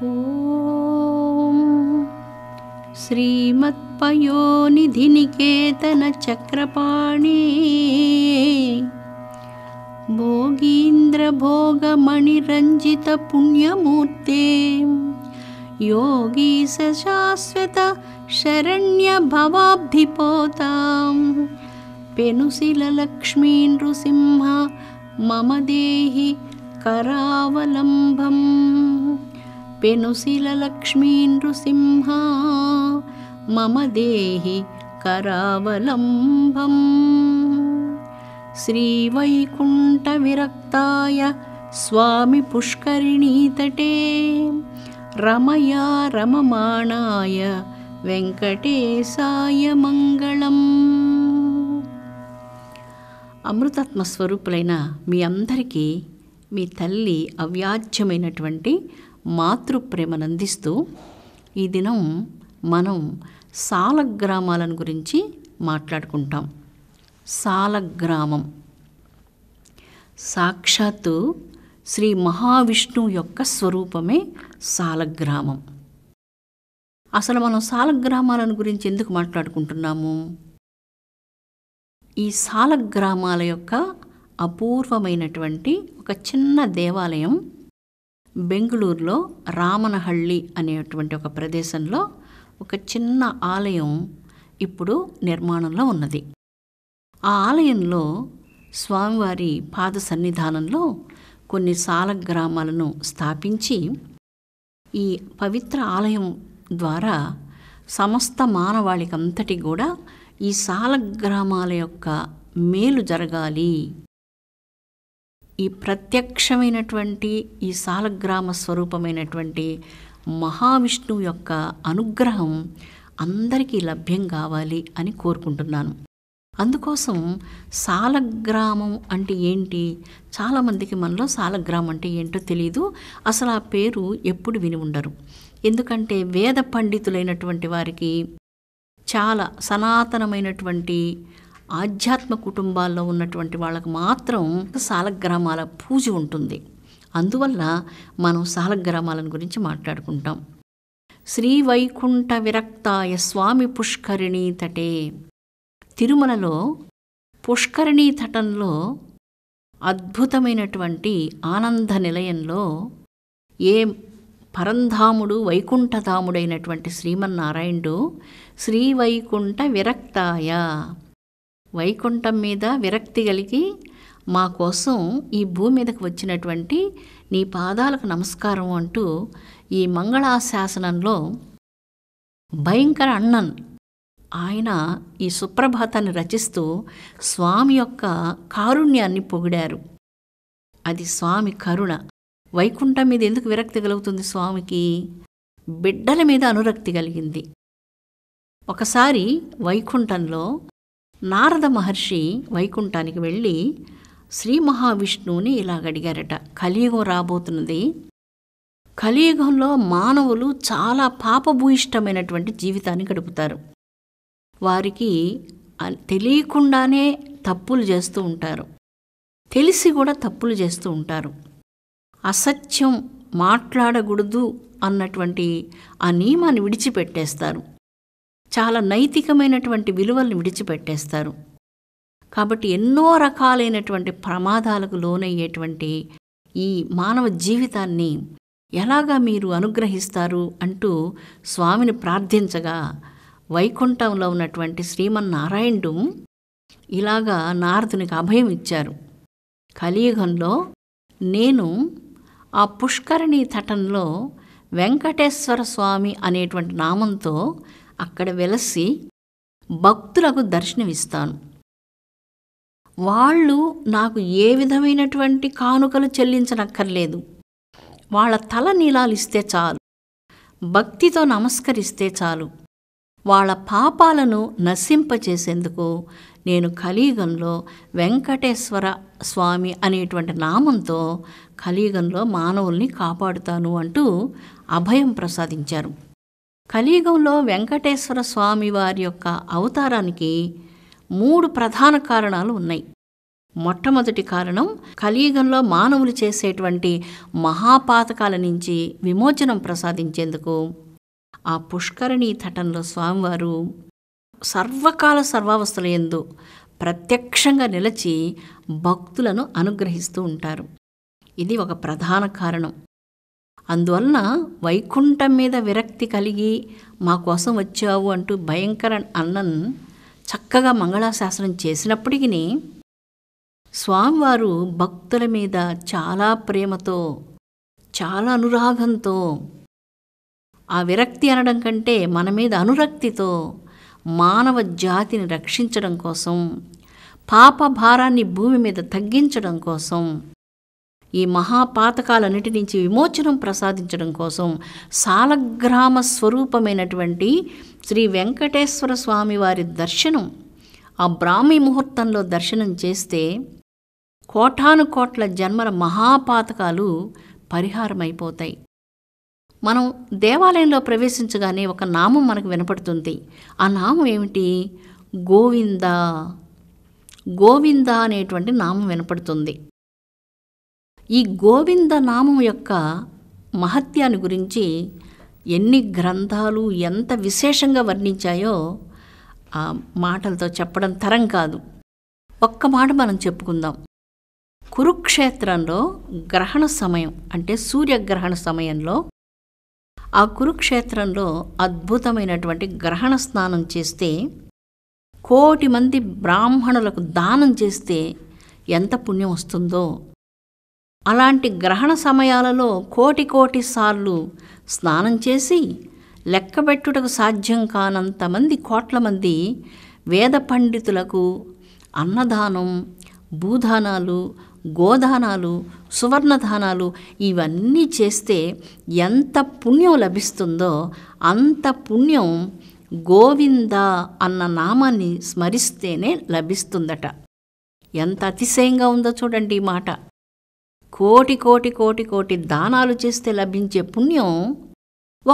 ॐ श्रीमत्पयोनिधिनिकेतनचक्रपाणि भोगीन्द्रभोगमणिरञ्जितपुण्यमूर्ते योगी सशाश्वतशरण्यभवाब्धिपोतां पेनुशिललक्ष्मीनृसिंह मम देहि करावलम्बम् పెనుశీల లక్ష్మీ మమ దేహి కరావలంబం శ్రీవైకుంఠ విరక్తాయ స్వామి పుష్కరిణీ తటే రమయా రమమాణాయ వెంకటేశాయ మంగళం అమృతత్మ స్వరూపులైన మీ అందరికీ మీ తల్లి అవ్యాజ్యమైనటువంటి మాతృప్రేమనందిస్తూ ఈ దినం మనం సాల గ్రామాలను గురించి మాట్లాడుకుంటాం సాల గ్రామం సాక్షాత్తు శ్రీ మహావిష్ణువు యొక్క స్వరూపమే సాలగ్రామం అసలు మనం సాలగ్రామాలను గురించి ఎందుకు మాట్లాడుకుంటున్నాము ఈ సాలగ్రామాల యొక్క అపూర్వమైనటువంటి ఒక చిన్న దేవాలయం బెంగళూరులో రామనహళ్ళి అనేటువంటి ఒక ప్రదేశంలో ఒక చిన్న ఆలయం ఇప్పుడు నిర్మాణంలో ఉన్నది ఆ ఆలయంలో స్వామివారి పాద సన్నిధానంలో కొన్ని సాల గ్రామాలను స్థాపించి ఈ పవిత్ర ఆలయం ద్వారా సమస్త మానవాళికంతటి కూడా ఈ సాల గ్రామాల యొక్క మేలు జరగాలి ఈ ప్రత్యక్షమైనటువంటి ఈ సాలగ్రామ స్వరూపమైనటువంటి మహావిష్ణువు యొక్క అనుగ్రహం అందరికీ లభ్యం కావాలి అని కోరుకుంటున్నాను అందుకోసం సాలగ్రామం అంటే ఏంటి చాలామందికి మనలో సాలగ్రామం అంటే ఏంటో తెలియదు అసలు ఆ పేరు ఎప్పుడు విని ఉండరు ఎందుకంటే వేద పండితులైనటువంటి వారికి చాలా సనాతనమైనటువంటి ఆధ్యాత్మ కుటుంబాల్లో ఉన్నటువంటి వాళ్ళకు మాత్రం సాలగ్రామాల పూజ ఉంటుంది అందువల్ల మనం సాలగ్రామాలను గురించి మాట్లాడుకుంటాం శ్రీవైకుంఠ విరక్తాయ స్వామి పుష్కరిణి తటే తిరుమలలో పుష్కరిణి తటంలో అద్భుతమైనటువంటి ఆనంద నిలయంలో ఏ పరంధాముడు వైకుంఠధాముడైనటువంటి శ్రీమన్నారాయణుడు శ్రీవైకుంఠ విరక్తాయ వైకుంఠం మీద విరక్తి కలిగి మా కోసం ఈ భూమి మీదకు వచ్చినటువంటి నీ పాదాలకు నమస్కారం అంటూ ఈ మంగళాశాసనంలో భయంకర అన్నన్ ఆయన ఈ సుప్రభాతాన్ని రచిస్తూ స్వామి యొక్క కారుణ్యాన్ని పొగిడారు అది స్వామి కరుణ వైకుంఠం మీద ఎందుకు విరక్తి కలుగుతుంది స్వామికి బిడ్డల మీద అనురక్తి కలిగింది ఒకసారి వైకుంఠంలో నారద మహర్షి వైకుంఠానికి వెళ్ళి శ్రీ మహావిష్ణువుని అడిగారట కలియుగం రాబోతున్నది కలియుగంలో మానవులు చాలా పాపభూయిష్టమైనటువంటి జీవితాన్ని గడుపుతారు వారికి తెలియకుండానే తప్పులు చేస్తూ ఉంటారు తెలిసి కూడా తప్పులు చేస్తూ ఉంటారు అసత్యం మాట్లాడకూడదు అన్నటువంటి ఆ నియమాన్ని విడిచిపెట్టేస్తారు చాలా నైతికమైనటువంటి విలువలను విడిచిపెట్టేస్తారు కాబట్టి ఎన్నో రకాలైనటువంటి ప్రమాదాలకు లోనయ్యేటువంటి ఈ మానవ జీవితాన్ని ఎలాగా మీరు అనుగ్రహిస్తారు అంటూ స్వామిని ప్రార్థించగా వైకుంఠంలో ఉన్నటువంటి శ్రీమన్నారాయణుడు ఇలాగా నారదునికి అభయం ఇచ్చారు కలియుగంలో నేను ఆ పుష్కరిణి తటంలో వెంకటేశ్వర స్వామి అనేటువంటి నామంతో అక్కడ వెలసి భక్తులకు దర్శనమిస్తాను వాళ్ళు నాకు ఏ విధమైనటువంటి కానుకలు చెల్లించనక్కర్లేదు వాళ్ళ తల నీలాలిస్తే చాలు భక్తితో నమస్కరిస్తే చాలు వాళ్ళ పాపాలను నశింపచేసేందుకు నేను కలియుగంలో వెంకటేశ్వర స్వామి అనేటువంటి నామంతో కలియుగంలో మానవుల్ని కాపాడుతాను అంటూ అభయం ప్రసాదించారు కలియుగంలో వెంకటేశ్వర స్వామి వారి యొక్క అవతారానికి మూడు ప్రధాన కారణాలు ఉన్నాయి మొట్టమొదటి కారణం కలియుగంలో మానవులు చేసేటువంటి మహాపాతకాల నుంచి విమోచనం ప్రసాదించేందుకు ఆ పుష్కరిణీ తటంలో స్వామివారు సర్వకాల సర్వావస్థల ఎందు ప్రత్యక్షంగా నిలచి భక్తులను అనుగ్రహిస్తూ ఉంటారు ఇది ఒక ప్రధాన కారణం అందువలన వైకుంఠం మీద విరక్తి కలిగి మా కోసం వచ్చావు అంటూ భయంకర అన్నన్ చక్కగా మంగళాశాసనం చేసినప్పటికీ స్వామివారు భక్తుల మీద చాలా ప్రేమతో చాలా అనురాగంతో ఆ విరక్తి అనడం కంటే మన మీద అనురక్తితో మానవ జాతిని రక్షించడం కోసం పాప భారాన్ని భూమి మీద తగ్గించడం కోసం ఈ మహాపాతకాలన్నిటి నుంచి విమోచనం ప్రసాదించడం కోసం సాలగ్రామ స్వరూపమైనటువంటి శ్రీ వెంకటేశ్వర స్వామి వారి దర్శనం ఆ బ్రాహ్మీ ముహూర్తంలో దర్శనం చేస్తే కోటాను కోట్ల జన్మల మహాపాతకాలు పరిహారమైపోతాయి మనం దేవాలయంలో ప్రవేశించగానే ఒక నామం మనకు వినపడుతుంది ఆ నామం ఏమిటి గోవింద గోవింద అనేటువంటి నామం వినపడుతుంది ఈ గోవింద నామం యొక్క మహత్యాన్ని గురించి ఎన్ని గ్రంథాలు ఎంత విశేషంగా వర్ణించాయో ఆ మాటలతో చెప్పడం తరం కాదు ఒక్క మాట మనం చెప్పుకుందాం కురుక్షేత్రంలో గ్రహణ సమయం అంటే సూర్యగ్రహణ సమయంలో ఆ కురుక్షేత్రంలో అద్భుతమైనటువంటి గ్రహణ స్నానం చేస్తే కోటి మంది బ్రాహ్మణులకు దానం చేస్తే ఎంత పుణ్యం వస్తుందో అలాంటి గ్రహణ సమయాలలో కోటి కోటి సార్లు స్నానం చేసి లెక్కబెట్టుటకు సాధ్యం కానంతమంది కోట్ల మంది వేద పండితులకు అన్నదానం భూదానాలు గోదానాలు సువర్ణదానాలు ఇవన్నీ చేస్తే ఎంత పుణ్యం లభిస్తుందో అంత పుణ్యం గోవింద అన్న నామాన్ని స్మరిస్తేనే లభిస్తుందట ఎంత అతిశయంగా ఉందో చూడండి ఈ మాట కోటి కోటి కోటి కోటి దానాలు చేస్తే లభించే పుణ్యం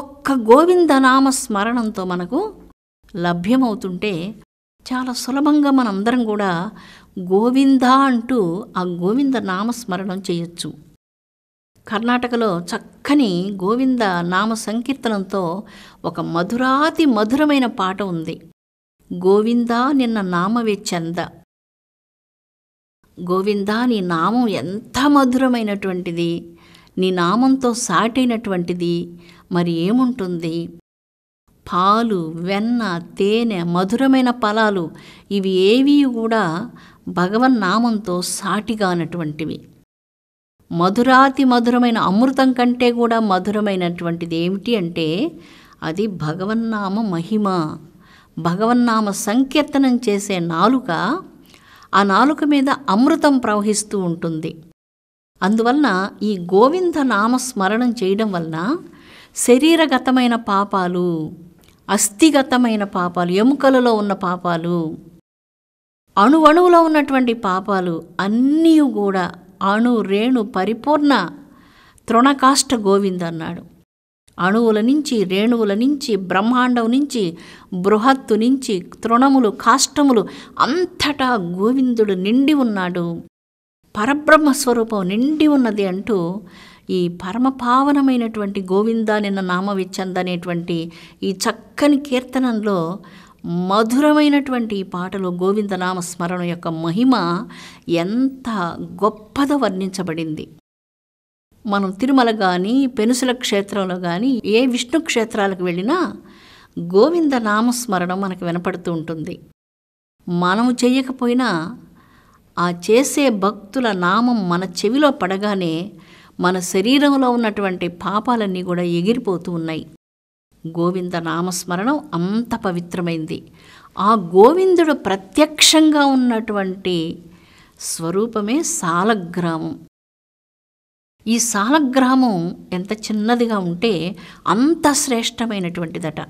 ఒక్క గోవిందనామ స్మరణంతో మనకు లభ్యమవుతుంటే చాలా సులభంగా మనందరం కూడా గోవింద అంటూ ఆ గోవింద నామస్మరణం చేయొచ్చు కర్ణాటకలో చక్కని గోవింద నామ సంకీర్తనంతో ఒక మధురాతి మధురమైన పాట ఉంది గోవిందా నిన్న నామవే చంద గోవిందా నీ నామం ఎంత మధురమైనటువంటిది నీ నామంతో సాటైనటువంటిది మరి ఏముంటుంది పాలు వెన్న తేనె మధురమైన ఫలాలు ఇవి ఏవి కూడా భగవన్నామంతో సాటిగానటువంటివి మధురాతి మధురమైన అమృతం కంటే కూడా మధురమైనటువంటిది ఏమిటి అంటే అది భగవన్నామ మహిమ భగవన్నామ సంకీర్తనం చేసే నాలుక ఆ నాలుక మీద అమృతం ప్రవహిస్తూ ఉంటుంది అందువలన ఈ గోవింద నామస్మరణం చేయడం వలన శరీరగతమైన పాపాలు అస్థిగతమైన పాపాలు ఎముకలలో ఉన్న పాపాలు అణువణువులో ఉన్నటువంటి పాపాలు అన్నీ కూడా అణు రేణు పరిపూర్ణ తృణకాష్ట గోవింద్ అన్నాడు అణువుల నుంచి రేణువుల నుంచి బ్రహ్మాండం నుంచి బృహత్తు నుంచి తృణములు కాష్టములు అంతటా గోవిందుడు నిండి ఉన్నాడు పరబ్రహ్మ స్వరూపం నిండి ఉన్నది అంటూ ఈ పరమ పావనమైనటువంటి గోవింద నిన్న నామవిచ్చంద అనేటువంటి ఈ చక్కని కీర్తనంలో మధురమైనటువంటి ఈ పాటలో గోవిందనామ స్మరణ యొక్క మహిమ ఎంత గొప్పదో వర్ణించబడింది మనం తిరుమల కానీ పెనుసుల క్షేత్రంలో కానీ ఏ విష్ణు క్షేత్రాలకు వెళ్ళినా గోవింద నామస్మరణం మనకు వినపడుతూ ఉంటుంది మనము చేయకపోయినా ఆ చేసే భక్తుల నామం మన చెవిలో పడగానే మన శరీరంలో ఉన్నటువంటి పాపాలన్నీ కూడా ఎగిరిపోతూ ఉన్నాయి గోవింద నామస్మరణం అంత పవిత్రమైంది ఆ గోవిందుడు ప్రత్యక్షంగా ఉన్నటువంటి స్వరూపమే సాలగ్రామం ఈ సాలగ్రామం ఎంత చిన్నదిగా ఉంటే అంత శ్రేష్టమైనటువంటిదట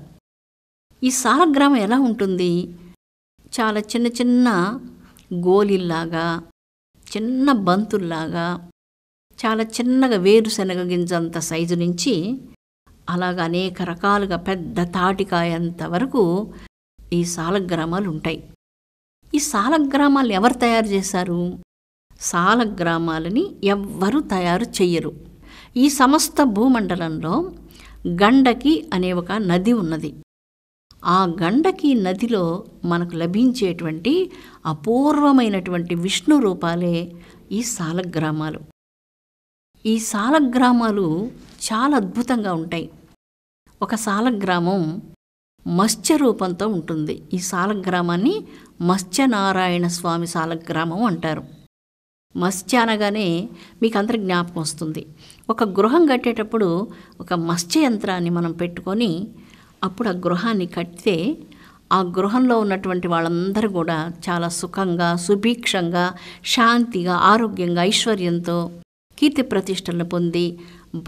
ఈ సాలగ్రామం ఎలా ఉంటుంది చాలా చిన్న చిన్న గోలిల్లాగా చిన్న బంతుల్లాగా చాలా చిన్నగా వేరుశనగ గింజంత సైజు నుంచి అలాగ అనేక రకాలుగా పెద్ద తాటికాయంత వరకు ఈ సాలగ్రామాలు ఉంటాయి ఈ సాలగ్రామాలు ఎవరు తయారు చేశారు సాల గ్రామాలని ఎవ్వరూ తయారు చెయ్యరు ఈ సమస్త భూమండలంలో గండకి అనే ఒక నది ఉన్నది ఆ గండకి నదిలో మనకు లభించేటువంటి అపూర్వమైనటువంటి విష్ణు రూపాలే ఈ సాలగ్రామాలు ఈ సాలగ్రామాలు చాలా అద్భుతంగా ఉంటాయి ఒక సాలగ్రామం మత్స్య రూపంతో ఉంటుంది ఈ సాలగ్రామాన్ని మత్స్యనారాయణ స్వామి సాలగ్రామం అంటారు మస్చి అనగానే మీకు అందరి జ్ఞాపకం వస్తుంది ఒక గృహం కట్టేటప్పుడు ఒక మస్చి యంత్రాన్ని మనం పెట్టుకొని అప్పుడు ఆ గృహాన్ని కట్టితే ఆ గృహంలో ఉన్నటువంటి వాళ్ళందరూ కూడా చాలా సుఖంగా సుభీక్షంగా శాంతిగా ఆరోగ్యంగా ఐశ్వర్యంతో కీర్తి ప్రతిష్టలను పొంది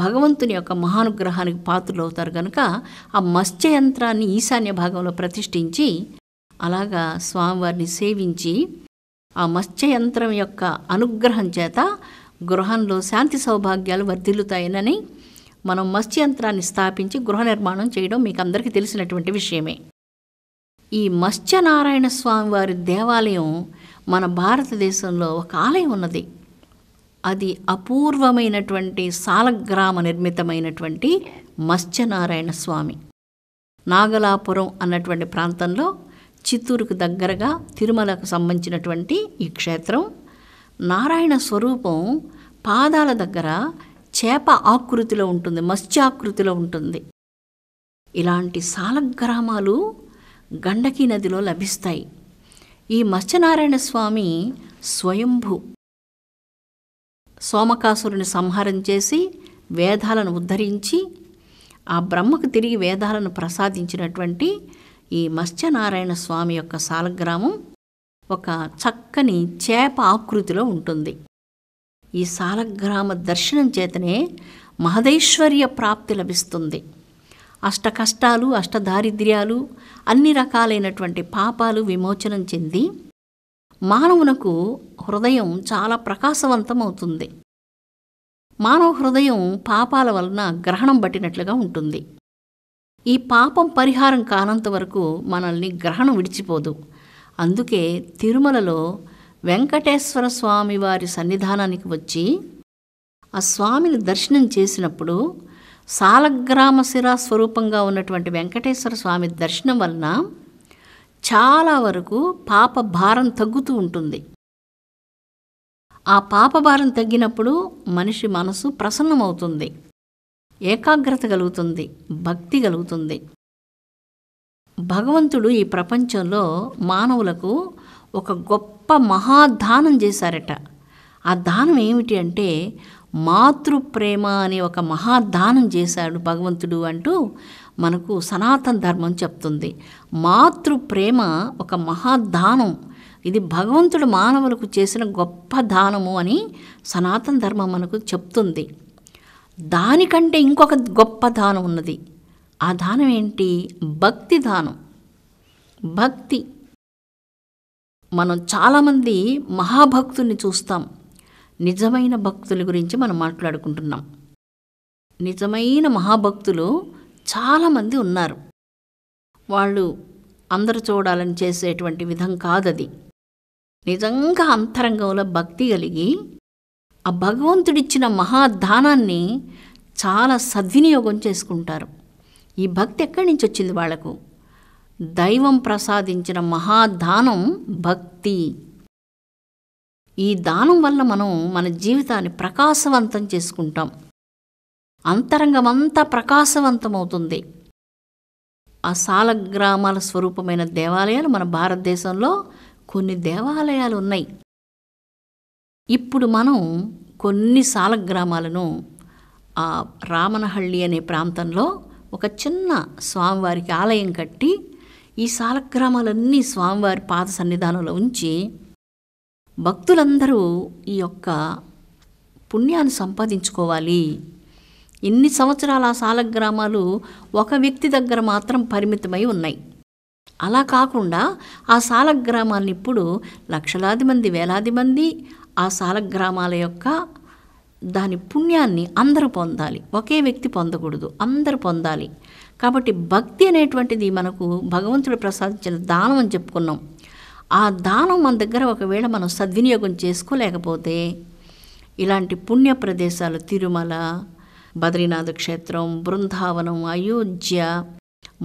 భగవంతుని యొక్క మహానుగ్రహానికి పాత్రలవుతారు కనుక ఆ మత్స్య యంత్రాన్ని ఈశాన్య భాగంలో ప్రతిష్ఠించి అలాగా స్వామివారిని సేవించి ఆ మత్స్యయంత్రం యొక్క అనుగ్రహం చేత గృహంలో శాంతి సౌభాగ్యాలు వర్ధిల్లుతాయనని మనం మత్స్యంత్రాన్ని స్థాపించి గృహ నిర్మాణం చేయడం మీకు అందరికీ తెలిసినటువంటి విషయమే ఈ మత్స్యనారాయణ స్వామి వారి దేవాలయం మన భారతదేశంలో ఒక ఆలయం ఉన్నది అది అపూర్వమైనటువంటి సాలగ్రామ నిర్మితమైనటువంటి మత్స్యనారాయణ స్వామి నాగలాపురం అన్నటువంటి ప్రాంతంలో చిత్తూరుకు దగ్గరగా తిరుమలకు సంబంధించినటువంటి ఈ క్షేత్రం నారాయణ స్వరూపం పాదాల దగ్గర చేప ఆకృతిలో ఉంటుంది మత్స్యాకృతిలో ఉంటుంది ఇలాంటి సాలగ్రామాలు గండకీ నదిలో లభిస్తాయి ఈ మత్స్యనారాయణ స్వామి స్వయంభు సోమకాసురుని సంహారం చేసి వేదాలను ఉద్ధరించి ఆ బ్రహ్మకు తిరిగి వేదాలను ప్రసాదించినటువంటి ఈ మత్స్యనారాయణ స్వామి యొక్క సాలగ్రామం ఒక చక్కని చేప ఆకృతిలో ఉంటుంది ఈ సాలగ్రామ దర్శనం చేతనే మహదైశ్వర్య ప్రాప్తి లభిస్తుంది అష్ట కష్టాలు అష్టదారిద్ర్యాలు అన్ని రకాలైనటువంటి పాపాలు విమోచనం చెంది మానవునకు హృదయం చాలా ప్రకాశవంతం అవుతుంది మానవ హృదయం పాపాల వలన గ్రహణం పట్టినట్లుగా ఉంటుంది ఈ పాపం పరిహారం కానంత వరకు మనల్ని గ్రహణం విడిచిపోదు అందుకే తిరుమలలో వెంకటేశ్వర స్వామి వారి సన్నిధానానికి వచ్చి ఆ స్వామిని దర్శనం చేసినప్పుడు సాలగ్రామ శిరా స్వరూపంగా ఉన్నటువంటి వెంకటేశ్వర స్వామి దర్శనం వలన చాలా వరకు పాప భారం తగ్గుతూ ఉంటుంది ఆ పాప భారం తగ్గినప్పుడు మనిషి మనసు ప్రసన్నమవుతుంది ఏకాగ్రత కలుగుతుంది భక్తి కలుగుతుంది భగవంతుడు ఈ ప్రపంచంలో మానవులకు ఒక గొప్ప మహాదానం చేశారట ఆ దానం ఏమిటి అంటే మాతృప్రేమ అనే ఒక మహాదానం చేశాడు భగవంతుడు అంటూ మనకు సనాతన ధర్మం చెప్తుంది మాతృప్రేమ ఒక మహాదానం ఇది భగవంతుడు మానవులకు చేసిన గొప్ప దానము అని సనాతన ధర్మం మనకు చెప్తుంది దానికంటే ఇంకొక గొప్ప దానం ఉన్నది ఆ దానం ఏంటి భక్తి దానం భక్తి మనం చాలామంది మహాభక్తుల్ని చూస్తాం నిజమైన భక్తుల గురించి మనం మాట్లాడుకుంటున్నాం నిజమైన మహాభక్తులు చాలామంది ఉన్నారు వాళ్ళు అందరు చూడాలని చేసేటువంటి విధం కాదది నిజంగా అంతరంగంలో భక్తి కలిగి ఆ భగవంతుడిచ్చిన మహాదానాన్ని చాలా సద్వినియోగం చేసుకుంటారు ఈ భక్తి ఎక్కడి నుంచి వచ్చింది వాళ్లకు దైవం ప్రసాదించిన మహాదానం భక్తి ఈ దానం వల్ల మనం మన జీవితాన్ని ప్రకాశవంతం చేసుకుంటాం అంతరంగమంతా ప్రకాశవంతమవుతుంది ఆ సాలగ్రామాల స్వరూపమైన దేవాలయాలు మన భారతదేశంలో కొన్ని దేవాలయాలు ఉన్నాయి ఇప్పుడు మనం కొన్ని సాల గ్రామాలను రామనహళ్ళి అనే ప్రాంతంలో ఒక చిన్న స్వామివారికి ఆలయం కట్టి ఈ సాలగ్రామాలన్నీ స్వామివారి పాద సన్నిధానంలో ఉంచి భక్తులందరూ ఈ యొక్క పుణ్యాన్ని సంపాదించుకోవాలి ఎన్ని సంవత్సరాల ఆ సాలగ్రామాలు ఒక వ్యక్తి దగ్గర మాత్రం పరిమితమై ఉన్నాయి అలా కాకుండా ఆ సాలగ్రామాలను ఇప్పుడు లక్షలాది మంది వేలాది మంది ఆ సాలక్ గ్రామాల యొక్క దాని పుణ్యాన్ని అందరూ పొందాలి ఒకే వ్యక్తి పొందకూడదు అందరూ పొందాలి కాబట్టి భక్తి అనేటువంటిది మనకు భగవంతుడు ప్రసాదించిన దానం అని చెప్పుకున్నాం ఆ దానం మన దగ్గర ఒకవేళ మనం సద్వినియోగం చేసుకోలేకపోతే ఇలాంటి పుణ్య ప్రదేశాలు తిరుమల బద్రీనాథ క్షేత్రం బృందావనం అయోధ్య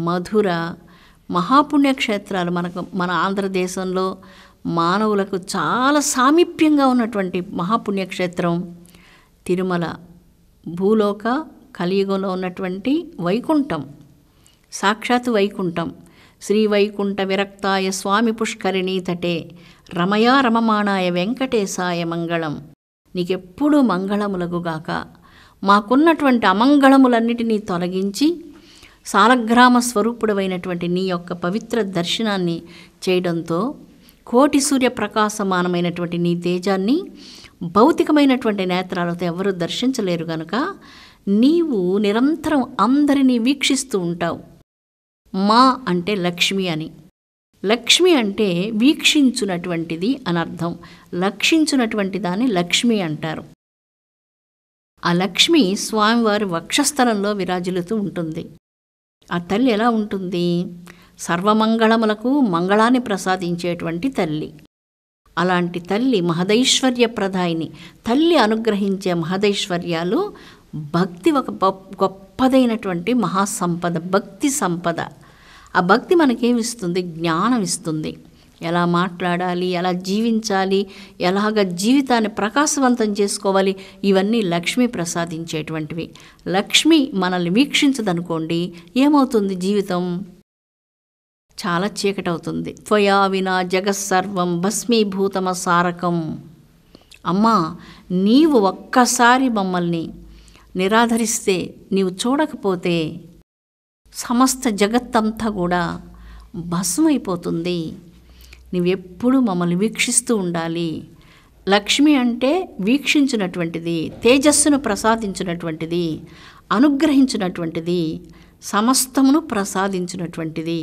మధుర మహాపుణ్యక్షేత్రాలు మనకు మన ఆంధ్రదేశంలో మానవులకు చాలా సామీప్యంగా ఉన్నటువంటి మహాపుణ్యక్షేత్రం తిరుమల భూలోక కలియుగంలో ఉన్నటువంటి వైకుంఠం సాక్షాత్ వైకుంఠం శ్రీ వైకుంఠ విరక్తాయ స్వామి పుష్కరిణీ తటే రమయా రమమాణాయ వెంకటేశాయ మంగళం నీకెప్పుడు మంగళములగుగాక మాకున్నటువంటి అమంగళములన్నిటినీ తొలగించి సాలగ్రామ స్వరూపుడమైనటువంటి నీ యొక్క పవిత్ర దర్శనాన్ని చేయడంతో కోటి సూర్య ప్రకాశమానమైనటువంటి నీ తేజాన్ని భౌతికమైనటువంటి నేత్రాలతో ఎవరూ దర్శించలేరు గనుక నీవు నిరంతరం అందరినీ వీక్షిస్తూ ఉంటావు మా అంటే లక్ష్మి అని లక్ష్మి అంటే వీక్షించునటువంటిది అని అర్థం లక్షించునటువంటి దాన్ని లక్ష్మి అంటారు ఆ లక్ష్మి స్వామివారి వక్షస్థలంలో విరాజులుతూ ఉంటుంది ఆ తల్లి ఎలా ఉంటుంది సర్వమంగళములకు మంగళాన్ని ప్రసాదించేటువంటి తల్లి అలాంటి తల్లి మహదైశ్వర్య ప్రధాయిని తల్లి అనుగ్రహించే మహదైశ్వర్యాలు భక్తి ఒక గొప్పదైనటువంటి మహాసంపద భక్తి సంపద ఆ భక్తి మనకేమిస్తుంది జ్ఞానం ఇస్తుంది ఎలా మాట్లాడాలి ఎలా జీవించాలి ఎలాగ జీవితాన్ని ప్రకాశవంతం చేసుకోవాలి ఇవన్నీ లక్ష్మి ప్రసాదించేటువంటివి లక్ష్మి మనల్ని వీక్షించదనుకోండి ఏమవుతుంది జీవితం చాలా చీకటవుతుంది త్వయా వినా జగత్సర్వం భస్మీభూతమ సారకం అమ్మా నీవు ఒక్కసారి మమ్మల్ని నిరాధరిస్తే నీవు చూడకపోతే సమస్త జగత్తంతా కూడా భస్మైపోతుంది నువ్వెప్పుడు మమ్మల్ని వీక్షిస్తూ ఉండాలి లక్ష్మి అంటే వీక్షించినటువంటిది తేజస్సును ప్రసాదించినటువంటిది అనుగ్రహించినటువంటిది సమస్తమును ప్రసాదించినటువంటిది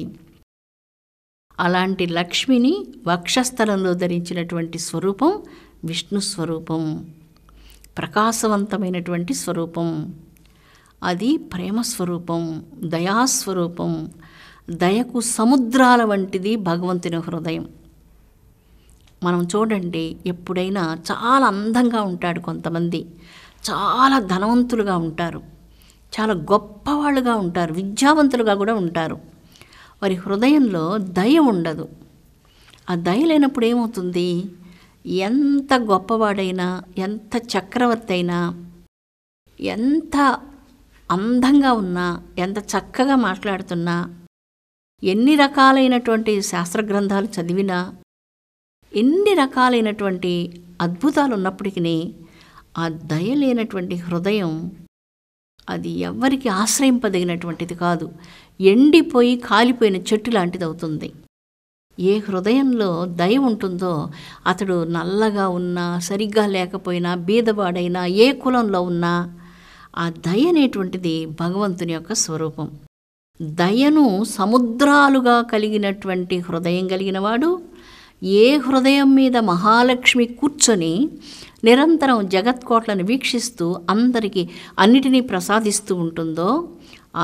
అలాంటి లక్ష్మిని వక్షస్థలంలో ధరించినటువంటి స్వరూపం విష్ణు స్వరూపం ప్రకాశవంతమైనటువంటి స్వరూపం అది ప్రేమస్వరూపం దయాస్వరూపం దయకు సముద్రాల వంటిది భగవంతుని హృదయం మనం చూడండి ఎప్పుడైనా చాలా అందంగా ఉంటాడు కొంతమంది చాలా ధనవంతులుగా ఉంటారు చాలా గొప్పవాళ్ళుగా ఉంటారు విద్యావంతులుగా కూడా ఉంటారు వారి హృదయంలో దయ ఉండదు ఆ దయ లేనప్పుడు ఏమవుతుంది ఎంత గొప్పవాడైనా ఎంత చక్రవర్తి అయినా ఎంత అందంగా ఉన్నా ఎంత చక్కగా మాట్లాడుతున్నా ఎన్ని రకాలైనటువంటి శాస్త్ర గ్రంథాలు చదివినా ఎన్ని రకాలైనటువంటి అద్భుతాలు ఉన్నప్పటికీ ఆ దయ లేనటువంటి హృదయం అది ఎవరికి ఆశ్రయింపదగినటువంటిది కాదు ఎండిపోయి కాలిపోయిన చెట్టు లాంటిది అవుతుంది ఏ హృదయంలో దయ ఉంటుందో అతడు నల్లగా ఉన్నా సరిగ్గా లేకపోయినా బీదవాడైనా ఏ కులంలో ఉన్నా ఆ దయ అనేటువంటిది భగవంతుని యొక్క స్వరూపం దయను సముద్రాలుగా కలిగినటువంటి హృదయం కలిగినవాడు ఏ హృదయం మీద మహాలక్ష్మి కూర్చొని నిరంతరం జగత్కోట్లను వీక్షిస్తూ అందరికీ అన్నిటినీ ప్రసాదిస్తూ ఉంటుందో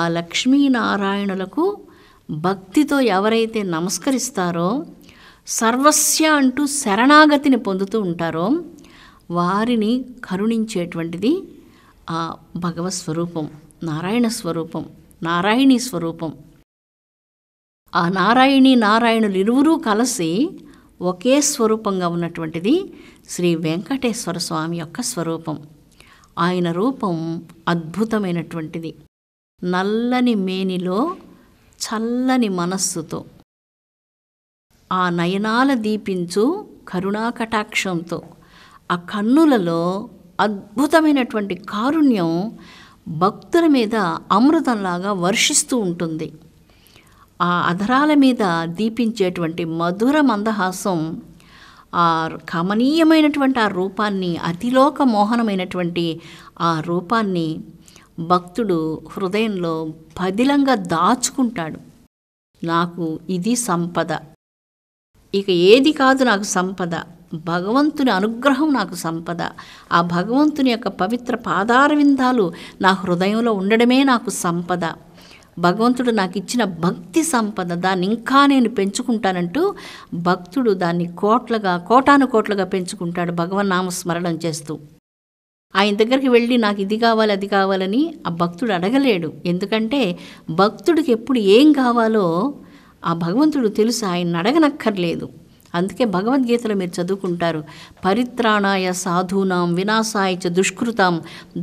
ఆ లక్ష్మీనారాయణులకు భక్తితో ఎవరైతే నమస్కరిస్తారో సర్వస్య అంటూ శరణాగతిని పొందుతూ ఉంటారో వారిని కరుణించేటువంటిది ఆ భగవత్ స్వరూపం నారాయణ స్వరూపం నారాయణీ స్వరూపం ఆ నారాయణి నారాయణులు ఇరువురూ కలిసి ఒకే స్వరూపంగా ఉన్నటువంటిది శ్రీ వెంకటేశ్వర స్వామి యొక్క స్వరూపం ఆయన రూపం అద్భుతమైనటువంటిది నల్లని మేనిలో చల్లని మనస్సుతో ఆ నయనాల దీపించు కరుణాకటాక్షంతో ఆ కన్నులలో అద్భుతమైనటువంటి కారుణ్యం భక్తుల మీద అమృతంలాగా వర్షిస్తూ ఉంటుంది ఆ అధరాల మీద దీపించేటువంటి మధుర మందహాసం ఆ కమనీయమైనటువంటి ఆ రూపాన్ని అతిలోక మోహనమైనటువంటి ఆ రూపాన్ని భక్తుడు హృదయంలో పదిలంగా దాచుకుంటాడు నాకు ఇది సంపద ఇక ఏది కాదు నాకు సంపద భగవంతుని అనుగ్రహం నాకు సంపద ఆ భగవంతుని యొక్క పవిత్ర పాదారవిందాలు నా హృదయంలో ఉండడమే నాకు సంపద భగవంతుడు నాకు ఇచ్చిన భక్తి సంపద దాన్ని ఇంకా నేను పెంచుకుంటానంటూ భక్తుడు దాన్ని కోట్లగా కోటాను కోట్లుగా పెంచుకుంటాడు భగవన్ నామస్మరణం చేస్తూ ఆయన దగ్గరికి వెళ్ళి నాకు ఇది కావాలి అది కావాలని ఆ భక్తుడు అడగలేడు ఎందుకంటే భక్తుడికి ఎప్పుడు ఏం కావాలో ఆ భగవంతుడు తెలుసు ఆయన అడగనక్కర్లేదు అందుకే భగవద్గీతలో మీరు చదువుకుంటారు పరిత్రాణాయ సాధూనాం వినాశాయ చ దుష్కృతం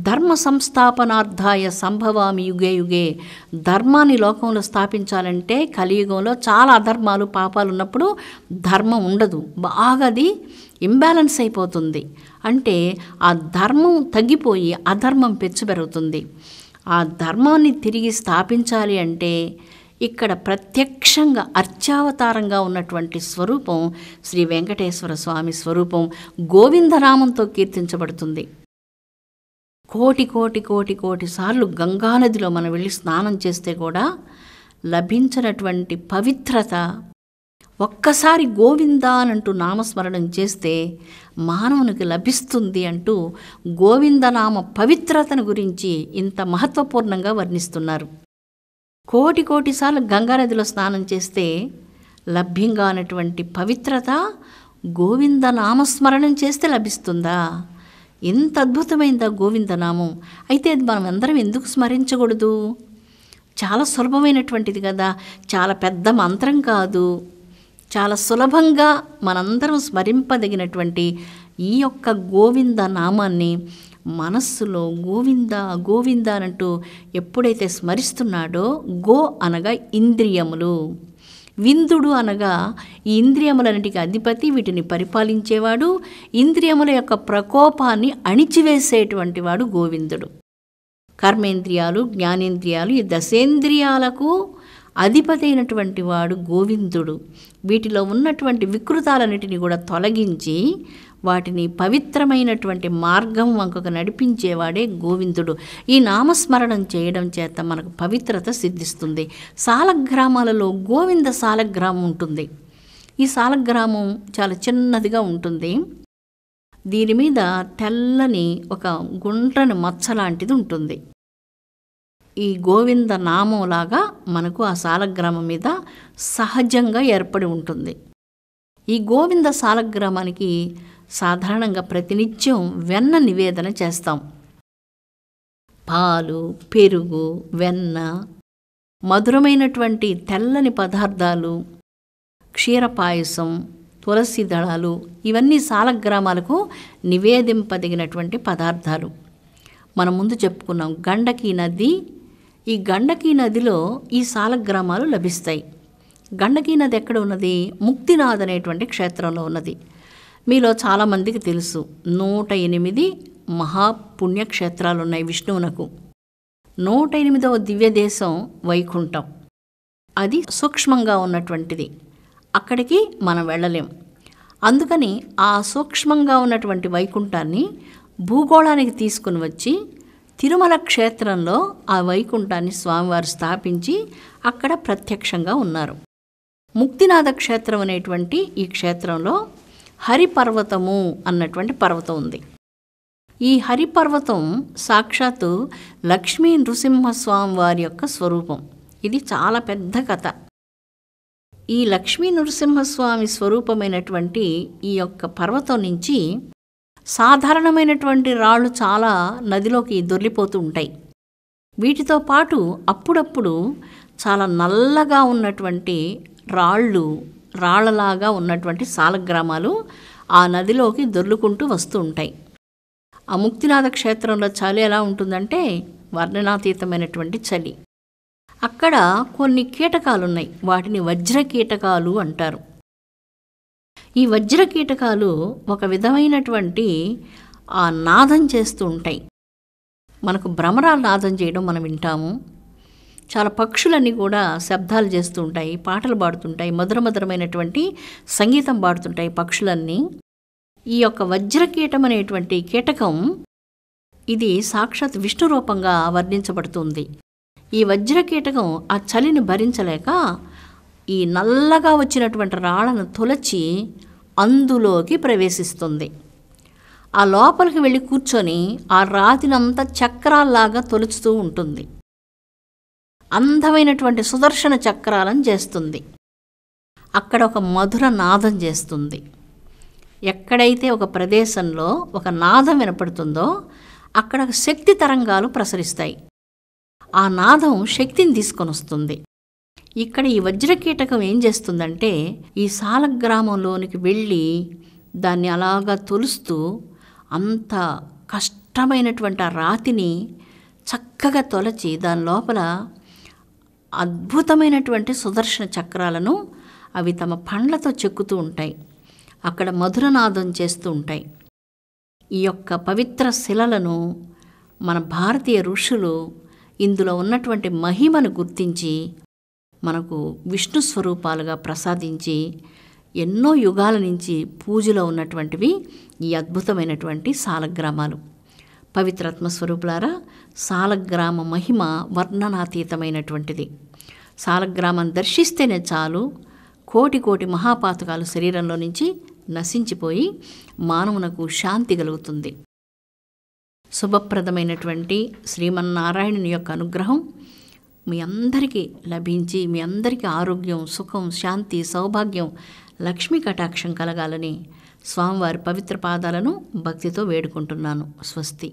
ధర్మ సంస్థాపనార్థాయ సంభవామి యుగే యుగే ధర్మాన్ని లోకంలో స్థాపించాలంటే కలియుగంలో చాలా అధర్మాలు పాపాలు ఉన్నప్పుడు ధర్మం ఉండదు బాగా అది ఇంబ్యాలెన్స్ అయిపోతుంది అంటే ఆ ధర్మం తగ్గిపోయి అధర్మం పెచ్చుబెరుగుతుంది ఆ ధర్మాన్ని తిరిగి స్థాపించాలి అంటే ఇక్కడ ప్రత్యక్షంగా అర్చావతారంగా ఉన్నటువంటి స్వరూపం శ్రీ వెంకటేశ్వర స్వామి స్వరూపం గోవిందరామంతో కీర్తించబడుతుంది కోటి కోటి కోటి కోటి సార్లు గంగానదిలో మనం వెళ్ళి స్నానం చేస్తే కూడా లభించినటువంటి పవిత్రత ఒక్కసారి గోవింద అంటూ నామస్మరణం చేస్తే మానవునికి లభిస్తుంది అంటూ గోవిందనామ పవిత్రతను గురించి ఇంత మహత్వపూర్ణంగా వర్ణిస్తున్నారు కోటి కోటిసార్లు గంగానదిలో స్నానం చేస్తే లభ్యంగా ఉన్నటువంటి పవిత్రత గోవింద నామస్మరణం చేస్తే లభిస్తుందా ఎంత అద్భుతమైందా గోవిందనామం అయితే అది మనం అందరం ఎందుకు స్మరించకూడదు చాలా సులభమైనటువంటిది కదా చాలా పెద్ద మంత్రం కాదు చాలా సులభంగా మనందరం స్మరింపదగినటువంటి ఈ యొక్క గోవింద నామాన్ని మనస్సులో గోవింద గోవింద అనంటూ ఎప్పుడైతే స్మరిస్తున్నాడో గో అనగా ఇంద్రియములు విందుడు అనగా ఈ ఇంద్రియములన్నిటికీ అధిపతి వీటిని పరిపాలించేవాడు ఇంద్రియముల యొక్క ప్రకోపాన్ని అణిచివేసేటువంటి వాడు గోవిందుడు కర్మేంద్రియాలు జ్ఞానేంద్రియాలు ఈ దశేంద్రియాలకు అధిపతి అయినటువంటి వాడు గోవిందుడు వీటిలో ఉన్నటువంటి వికృతాలన్నిటిని కూడా తొలగించి వాటిని పవిత్రమైనటువంటి మార్గం వంకకు నడిపించేవాడే గోవిందుడు ఈ నామస్మరణం చేయడం చేత మనకు పవిత్రత సిద్ధిస్తుంది సాలగ్రామాలలో గోవింద సాలగ్రామం ఉంటుంది ఈ సాలగ్రామం చాలా చిన్నదిగా ఉంటుంది దీని మీద తెల్లని ఒక గుండ్రని మచ్చ లాంటిది ఉంటుంది ఈ గోవింద నామంలాగా మనకు ఆ సాలగ్రామం మీద సహజంగా ఏర్పడి ఉంటుంది ఈ గోవింద సాలగ్రామానికి సాధారణంగా ప్రతినిత్యం వెన్న నివేదన చేస్తాం పాలు పెరుగు వెన్న మధురమైనటువంటి తెల్లని పదార్థాలు క్షీరపాయసం తులసి దళాలు ఇవన్నీ సాలగ్రామాలకు నివేదింపదగినటువంటి పదార్థాలు మనం ముందు చెప్పుకున్నాం గండకి నది ఈ గండకీ నదిలో ఈ సాలగ్రామాలు లభిస్తాయి గండకీ నది ఎక్కడ ఉన్నది ముక్తినాథ్ అనేటువంటి క్షేత్రంలో ఉన్నది మీలో చాలామందికి తెలుసు నూట ఎనిమిది మహాపుణ్యక్షేత్రాలు ఉన్నాయి విష్ణువునకు నూట ఎనిమిదవ దివ్య దేశం వైకుంఠం అది సూక్ష్మంగా ఉన్నటువంటిది అక్కడికి మనం వెళ్ళలేం అందుకని ఆ సూక్ష్మంగా ఉన్నటువంటి వైకుంఠాన్ని భూగోళానికి తీసుకుని వచ్చి తిరుమల క్షేత్రంలో ఆ వైకుంఠాన్ని స్వామివారు స్థాపించి అక్కడ ప్రత్యక్షంగా ఉన్నారు ముక్తినాథ క్షేత్రం అనేటువంటి ఈ క్షేత్రంలో హరిపర్వతము అన్నటువంటి పర్వతం ఉంది ఈ హరిపర్వతం సాక్షాత్తు లక్ష్మీ నృసింహస్వామి వారి యొక్క స్వరూపం ఇది చాలా పెద్ద కథ ఈ లక్ష్మీ నృసింహస్వామి స్వరూపమైనటువంటి ఈ యొక్క పర్వతం నుంచి సాధారణమైనటువంటి రాళ్ళు చాలా నదిలోకి దొర్లిపోతూ ఉంటాయి వీటితో పాటు అప్పుడప్పుడు చాలా నల్లగా ఉన్నటువంటి రాళ్ళు రాళ్లలాగా ఉన్నటువంటి సాలగ్రామాలు ఆ నదిలోకి దొర్లుకుంటూ వస్తూ ఉంటాయి ఆ ముక్తినాథ క్షేత్రంలో చలి ఎలా ఉంటుందంటే వర్ణనాతీతమైనటువంటి చలి అక్కడ కొన్ని కీటకాలు ఉన్నాయి వాటిని వజ్ర కీటకాలు అంటారు ఈ వజ్ర కీటకాలు ఒక విధమైనటువంటి ఆ నాదం చేస్తూ ఉంటాయి మనకు భ్రమరాలు నాదం చేయడం మనం వింటాము చాలా పక్షులన్నీ కూడా శబ్దాలు చేస్తూ ఉంటాయి పాటలు పాడుతుంటాయి మధుర మధురమైనటువంటి సంగీతం పాడుతుంటాయి పక్షులన్నీ ఈ యొక్క వజ్రకీటం అనేటువంటి కీటకం ఇది సాక్షాత్ విష్ణు రూపంగా వర్ణించబడుతుంది ఈ వజ్రకీటకం ఆ చలిని భరించలేక ఈ నల్లగా వచ్చినటువంటి రాళ్ళను తొలచి అందులోకి ప్రవేశిస్తుంది ఆ లోపలికి వెళ్ళి కూర్చొని ఆ రాతినంతా చక్రాల్లాగా తొలుచుతూ ఉంటుంది అందమైనటువంటి సుదర్శన చక్రాలను చేస్తుంది అక్కడ ఒక మధుర నాదం చేస్తుంది ఎక్కడైతే ఒక ప్రదేశంలో ఒక నాదం వినపడుతుందో అక్కడ శక్తి తరంగాలు ప్రసరిస్తాయి ఆ నాదం శక్తిని తీసుకొని వస్తుంది ఇక్కడ ఈ వజ్ర కీటకం ఏం చేస్తుందంటే ఈ సాల గ్రామంలోనికి వెళ్ళి దాన్ని అలాగా తొలుస్తూ అంత కష్టమైనటువంటి ఆ రాతిని చక్కగా తొలచి దాని లోపల అద్భుతమైనటువంటి సుదర్శన చక్రాలను అవి తమ పండ్లతో చెక్కుతూ ఉంటాయి అక్కడ మధురనాదం చేస్తూ ఉంటాయి ఈ యొక్క పవిత్ర శిలలను మన భారతీయ ఋషులు ఇందులో ఉన్నటువంటి మహిమను గుర్తించి మనకు విష్ణు స్వరూపాలుగా ప్రసాదించి ఎన్నో యుగాల నుంచి పూజలో ఉన్నటువంటివి ఈ అద్భుతమైనటువంటి సాలగ్రామాలు పవిత్రాత్మ స్వరూపులారా సాలగ్రామ మహిమ వర్ణనాతీతమైనటువంటిది సాలగ్రామం దర్శిస్తేనే చాలు కోటి కోటి మహాపాతకాలు శరీరంలో నుంచి నశించిపోయి మానవునకు శాంతి కలుగుతుంది శుభప్రదమైనటువంటి శ్రీమన్నారాయణుని యొక్క అనుగ్రహం మీ అందరికీ లభించి మీ అందరికీ ఆరోగ్యం సుఖం శాంతి సౌభాగ్యం లక్ష్మీ కటాక్షం కలగాలని స్వామివారి పవిత్ర పాదాలను భక్తితో వేడుకుంటున్నాను స్వస్తి